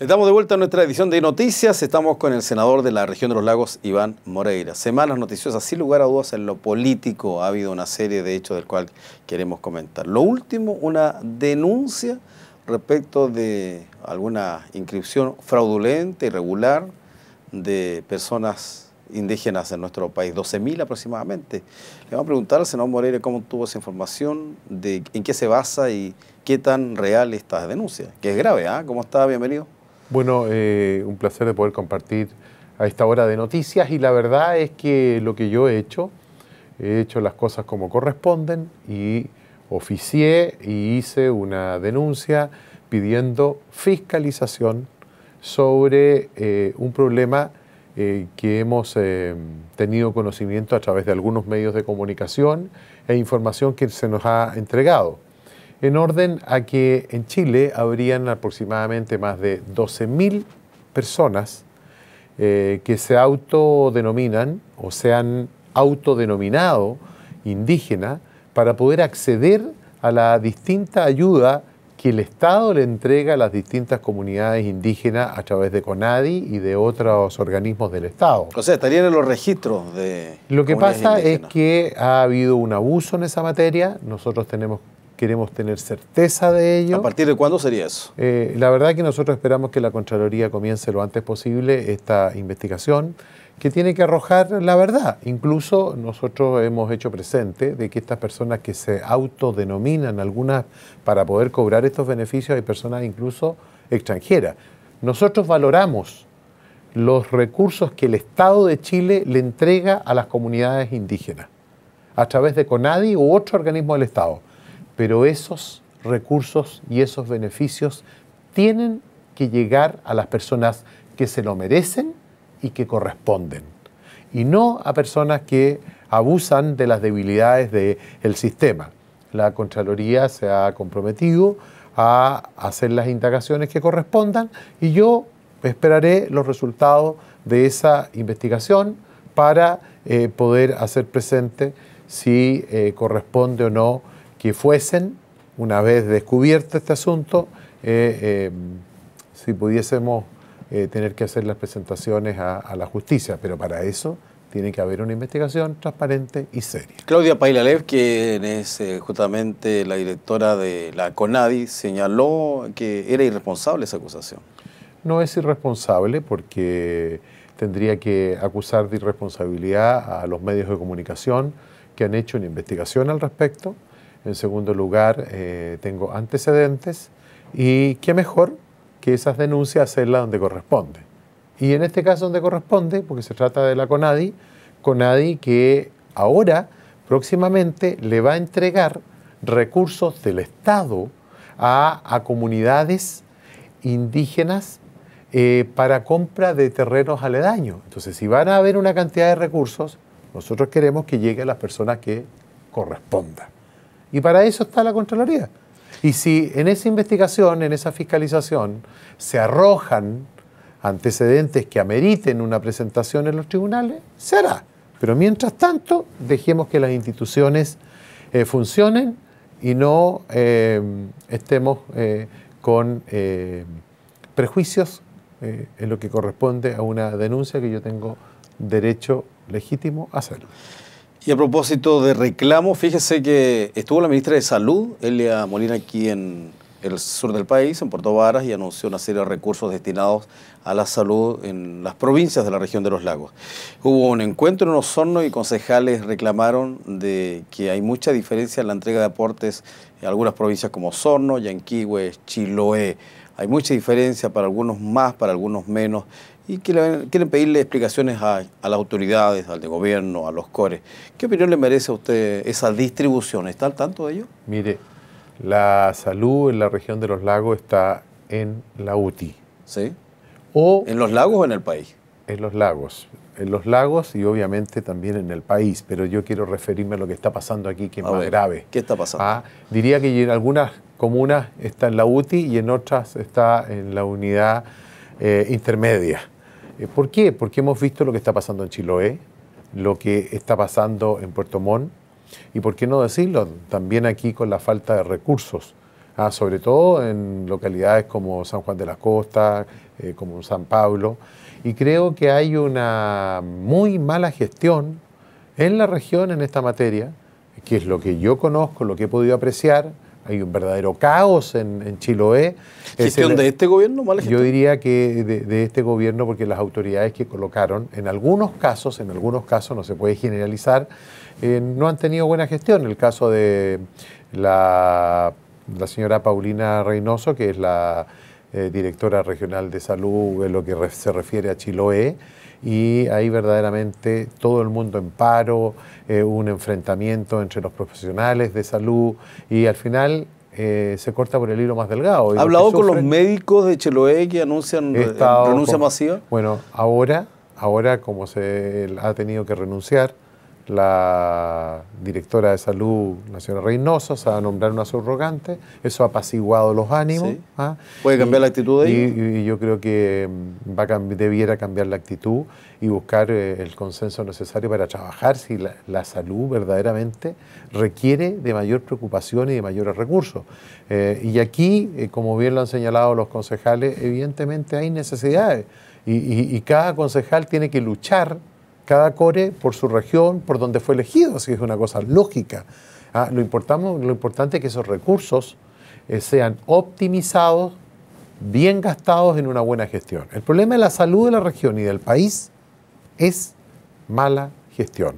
Estamos de vuelta a nuestra edición de Noticias. Estamos con el senador de la región de los lagos, Iván Moreira. Semanas noticiosas, sin lugar a dudas, en lo político ha habido una serie de hechos del cual queremos comentar. Lo último, una denuncia respecto de alguna inscripción fraudulenta, irregular, de personas indígenas en nuestro país, 12.000 aproximadamente. Le vamos a preguntar al senador Moreira cómo tuvo esa información, en qué se basa y qué tan real esta denuncia, que es grave, ¿ah? ¿Cómo está? Bienvenido. Bueno, eh, un placer de poder compartir a esta hora de noticias y la verdad es que lo que yo he hecho, he hecho las cosas como corresponden y oficié y hice una denuncia pidiendo fiscalización sobre eh, un problema eh, que hemos tenido conocimiento a través de algunos medios de comunicación e información que se nos ha entregado en orden a que en Chile habrían aproximadamente más de 12.000 personas eh, que se autodenominan o se han autodenominado indígenas para poder acceder a la distinta ayuda que el Estado le entrega a las distintas comunidades indígenas a través de CONADI y de otros organismos del Estado. O sea, estarían en los registros de... Lo que pasa es que ha habido un abuso en esa materia, nosotros tenemos queremos tener certeza de ello. ¿A partir de cuándo sería eso? Eh, la verdad que nosotros esperamos que la Contraloría comience lo antes posible esta investigación que tiene que arrojar la verdad. Incluso nosotros hemos hecho presente de que estas personas que se autodenominan algunas para poder cobrar estos beneficios, hay personas incluso extranjeras. Nosotros valoramos los recursos que el Estado de Chile le entrega a las comunidades indígenas a través de CONADI u otro organismo del Estado pero esos recursos y esos beneficios tienen que llegar a las personas que se lo merecen y que corresponden, y no a personas que abusan de las debilidades del sistema. La Contraloría se ha comprometido a hacer las indagaciones que correspondan y yo esperaré los resultados de esa investigación para eh, poder hacer presente si eh, corresponde o no que fuesen, una vez descubierto este asunto, eh, eh, si pudiésemos eh, tener que hacer las presentaciones a, a, la justicia, pero para eso tiene que haber una investigación transparente y seria. Claudia Pailalev, quien es justamente la directora de la CONADI, señaló que era irresponsable esa acusación. No es irresponsable porque tendría que acusar de irresponsabilidad a los medios de comunicación que han hecho una investigación al respecto, en segundo lugar, eh, tengo antecedentes y qué mejor que esas denuncias hacerlas donde corresponde. Y en este caso donde corresponde, porque se trata de la CONADI, CONADI que ahora, próximamente, le va a entregar recursos del Estado a, comunidades indígenas eh, para compra de terrenos aledaños. Entonces, si van a haber una cantidad de recursos, nosotros queremos que llegue a las personas que corresponda. Y para eso está la Contraloría. Y si en esa investigación, en esa fiscalización, se arrojan antecedentes que ameriten una presentación en los tribunales, se hará. Pero mientras tanto, dejemos que las instituciones eh, funcionen y no eh, estemos eh, con prejuicios en lo que corresponde a una denuncia que yo tengo derecho legítimo a hacer. Y a propósito de reclamo, fíjese que estuvo la ministra de Salud, Elia Molina, aquí en el sur del país, en Puerto Varas, y anunció una serie de recursos destinados a la salud en las provincias de la región de los lagos. Hubo un encuentro en Osorno y concejales reclamaron de que hay mucha diferencia en la entrega de aportes en algunas provincias como Osorno, Yanquihue, Chiloé. Hay mucha diferencia para algunos más, para algunos menos, y quieren, pedirle explicaciones a, las autoridades, al de gobierno, a los cores. ¿Qué opinión le merece a usted esa distribución? ¿Está al tanto de ello? Mire, la salud en la región de los lagos está en la UTI. ¿Sí? O, ¿En los lagos o en el país? En los lagos. En los lagos y obviamente también en el país, pero yo quiero referirme a lo que está pasando aquí, que es más grave. ¿Qué está pasando? Ah, diría que en algunas comunas está en la UTI y en otras está en la unidad eh, intermedia. Eh, ¿Por qué? Porque hemos visto lo que está pasando en Chiloé, lo que está pasando en Puerto Montt y, por qué no decirlo, también aquí con la falta de recursos, ah, sobre todo en localidades como San Juan de la Costa, eh, como San Pablo. Y creo que hay una muy mala gestión en la región en esta materia, que es lo que yo conozco, lo que he podido apreciar hay un verdadero caos en, Chiloé. ¿Gestión de este gobierno? ¿Mala Yo diría que de, este gobierno, porque las autoridades que colocaron, en algunos casos, en algunos casos, no se puede generalizar, eh, no han tenido buena gestión. El caso de la, señora Paulina Reynoso, que es la eh, directora regional de salud en lo que se refiere a Chiloé, y ahí verdaderamente todo el mundo en paro, eh, un enfrentamiento entre los profesionales de salud y al final eh, se corta por el hilo más delgado. ¿Ha hablado con los médicos de Cheloé que anuncian eh, renuncia masiva? Bueno, ahora, ahora como se ha tenido que renunciar, la directora de salud, Nacional Reynoso Reynosa, se va a nombrar una subrogante, eso ha apaciguado los ánimos. ¿ah? ¿Puede cambiar la actitud de Y, yo creo que mm, va debiera cambiar la actitud y buscar eh, el consenso necesario para trabajar si la, salud verdaderamente requiere de mayor preocupación y de mayores recursos. Eh, y aquí, eh, como bien lo han señalado los concejales, evidentemente hay necesidades y, y cada concejal tiene que luchar cada core por su región, por donde fue elegido, así que es una cosa lógica. Ah, lo, lo importante es que esos recursos eh, sean optimizados, bien gastados en una buena gestión. El problema de la salud de la región y del país es mala gestión.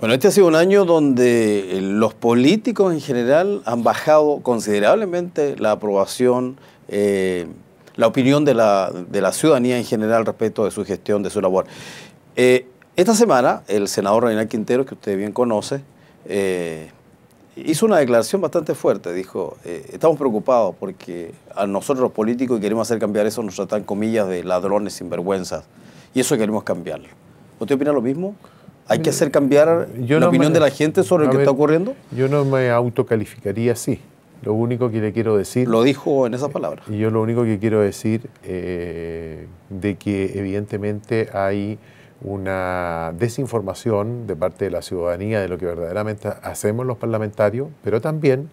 Bueno, este ha sido un año donde eh, los políticos en general han bajado considerablemente la aprobación. Eh, la opinión de la, ciudadanía en general respecto de su gestión, de su labor. Esta semana, el senador Reinal Quintero, que usted bien conoce, eh, hizo una declaración bastante fuerte. Dijo, eh, estamos preocupados porque a nosotros los políticos queremos hacer cambiar eso nos tratan, comillas, de ladrones sinvergüenzas. Y eso queremos cambiarlo. ¿Usted opina lo mismo? ¿Hay que hacer cambiar la opinión de la gente sobre lo que está ocurriendo? Yo no me autocalificaría así. Lo único que le quiero decir... Lo dijo en esas palabras. Y yo lo único que quiero decir eh, de que evidentemente hay una desinformación de parte de la ciudadanía de lo que verdaderamente hacemos los parlamentarios, pero también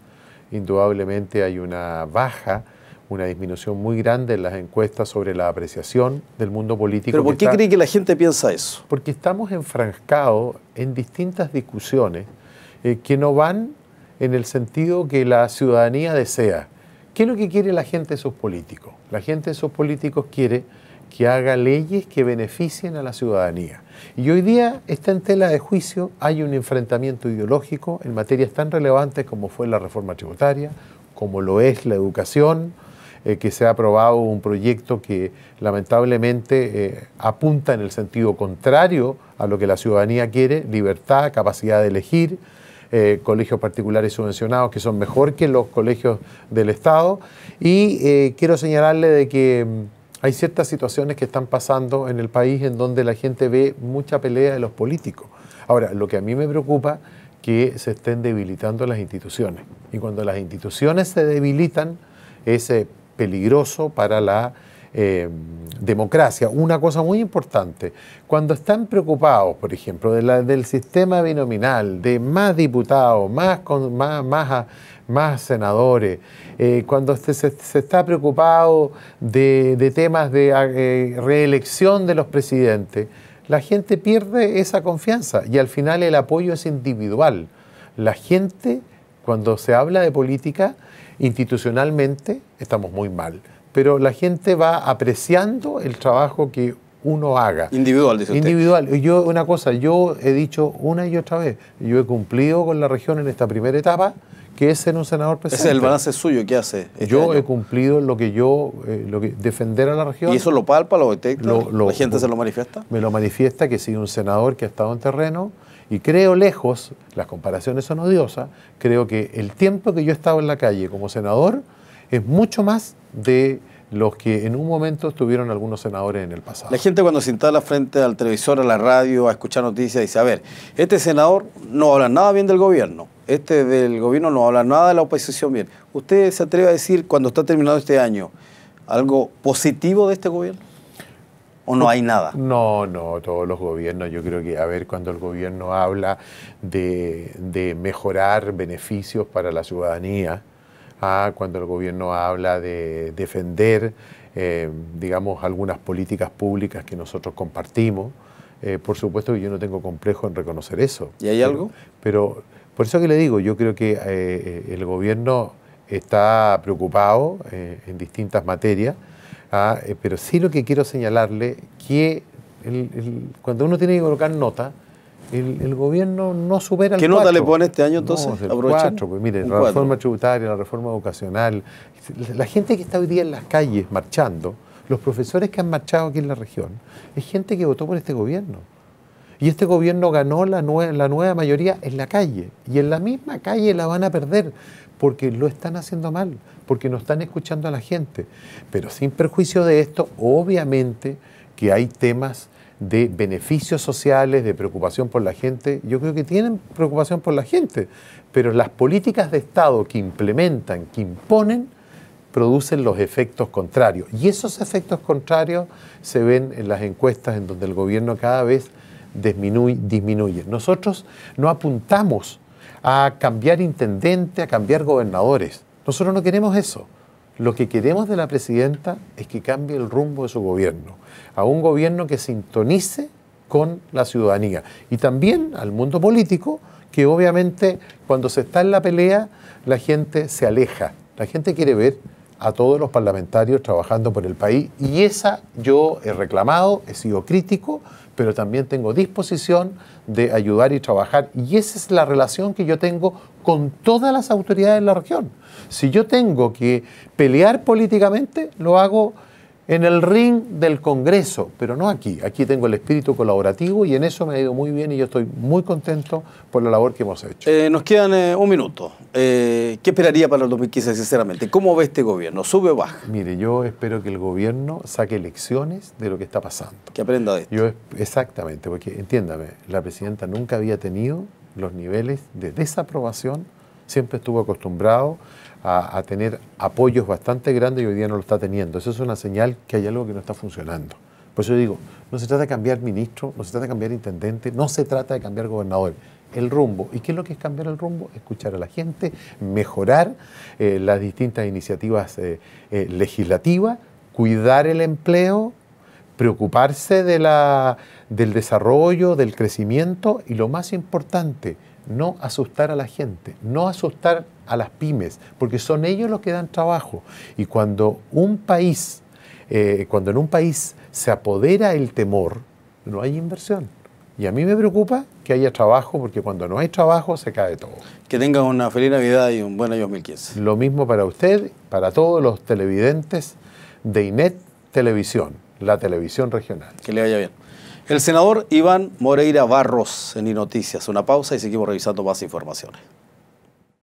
indudablemente hay una baja, una disminución muy grande en las encuestas sobre la apreciación del mundo político. ¿Pero por qué cree que la gente piensa eso? Porque estamos enfrascados en distintas discusiones eh, que no van en el sentido que la ciudadanía desea. ¿Qué es lo que quiere la gente de sus políticos? La gente de sus políticos quiere que haga leyes que beneficien a la ciudadanía. Y hoy día está en tela de juicio, hay un enfrentamiento ideológico en materias tan relevantes como fue la reforma tributaria, como lo es la educación, eh, que se ha aprobado un proyecto que lamentablemente eh, apunta en el sentido contrario a lo que la ciudadanía quiere, libertad, capacidad de elegir, eh, colegios particulares subvencionados que son mejor que los colegios del Estado. Y quiero señalarle de que mm, hay ciertas situaciones que están pasando en el país en donde la gente ve mucha pelea de los políticos. Ahora, lo que a mí me preocupa es que se estén debilitando las instituciones. Y cuando las instituciones se debilitan, es eh, peligroso para la eh, democracia. Una cosa muy importante, cuando están preocupados, por ejemplo, del sistema binominal, de más diputados, más, más, más, ah, senadores, eh, cuando se, está preocupado de, temas de ah, eh, reelección de los presidentes, la gente pierde esa confianza y al final el apoyo es individual. La gente, cuando se habla de política, institucionalmente estamos muy mal pero la gente va apreciando el trabajo que uno haga. Individual, dice usted. Individual. Yo, una cosa, yo he dicho una y otra vez, yo he cumplido con la región en esta primera etapa, que es ser un senador presidente. Ese es el balance suyo, ¿qué hace? Este yo he cumplido lo que yo, eh, lo que defender a la región. ¿Y eso lo palpa, lo detecta? ¿La gente se lo manifiesta? Me lo manifiesta que soy un senador que ha estado en terreno y creo lejos, las comparaciones son odiosas, creo que el tiempo que yo he estado en la calle como senador, es mucho más de los que en un momento estuvieron algunos senadores en el pasado. La gente cuando se instala frente al televisor, a la radio, a escuchar noticias, dice, a ver, este senador no habla nada bien del gobierno, este del gobierno no habla nada de la oposición bien. ¿Usted se atreve a decir cuando está terminado este año algo positivo de este gobierno? ¿O no hay nada? No, no, todos los gobiernos, yo creo que, a ver, cuando el gobierno habla de, de mejorar beneficios para la ciudadanía, cuando el gobierno habla de defender, eh, digamos, algunas políticas públicas que nosotros compartimos. Eh, por supuesto que yo no tengo complejo en reconocer eso. ¿Y hay algo? Pero, por eso que le digo, yo creo que eh, el gobierno está preocupado en distintas materias, ah, pero sí lo que quiero señalarle que cuando uno tiene que colocar nota, el, gobierno no supera el ¿Qué nota le pone este año entonces? el 4, pues, mire, la reforma tributaria, la reforma educacional, la gente que está hoy día en las calles marchando, los profesores que han marchado aquí en la región, es gente que votó por este gobierno. Y este gobierno ganó la, la nueva mayoría en la calle. Y en la misma calle la van a perder porque lo están haciendo mal, porque no están escuchando a la gente. Pero sin perjuicio de esto, obviamente que hay temas de beneficios sociales, de preocupación por la gente. Yo creo que tienen preocupación por la gente, pero las políticas de Estado que implementan, que imponen, producen los efectos contrarios. Y esos efectos contrarios se ven en las encuestas en donde el gobierno cada vez disminuye. Nosotros no apuntamos a cambiar intendente, a cambiar gobernadores. Nosotros no queremos eso. Lo que queremos de la presidenta es que cambie el rumbo de su gobierno, a un gobierno que sintonice con la ciudadanía y también al mundo político, que obviamente cuando se está en la pelea la gente se aleja, la gente quiere ver a todos los parlamentarios trabajando por el país y esa yo he reclamado, he sido crítico, pero también tengo disposición de ayudar y trabajar y esa es la relación que yo tengo con todas las autoridades de la región. Si yo tengo que pelear políticamente, lo hago en el ring del Congreso, pero no aquí. Aquí tengo el espíritu colaborativo y en eso me ha ido muy bien y yo estoy muy contento por la labor que hemos hecho. Eh, nos quedan eh, un minuto. Eh, ¿Qué esperaría para el 2015, sinceramente? ¿Cómo ve este gobierno? ¿Sube o baja? Mire, yo espero que el gobierno saque lecciones de lo que está pasando. Que aprenda de esto. Yo, exactamente, porque entiéndame, la presidenta nunca había tenido los niveles de desaprobación, siempre estuvo acostumbrado a, tener apoyos bastante grandes y hoy día no lo está teniendo. Eso es una señal que hay algo que no está funcionando. Por eso yo digo, no se trata de cambiar ministro, no se trata de cambiar intendente, no se trata de cambiar gobernador. El rumbo. ¿Y qué es lo que es cambiar el rumbo? Escuchar a la gente, mejorar eh, las distintas iniciativas eh, eh, legislativas, cuidar el empleo, preocuparse de la, del desarrollo, del crecimiento y lo más importante, no asustar a la gente, no asustar a las pymes, porque son ellos los que dan trabajo. Y cuando un país, eh, cuando en un país se apodera el temor, no hay inversión. Y a mí me preocupa que haya trabajo, porque cuando no hay trabajo se cae todo. Que tengan una feliz Navidad y un buen año 2015. Lo mismo para usted, para todos los televidentes de INET Televisión, la televisión regional. Que le vaya bien. El senador Iván Moreira Barros en Inoticias. Una pausa y seguimos revisando más informaciones.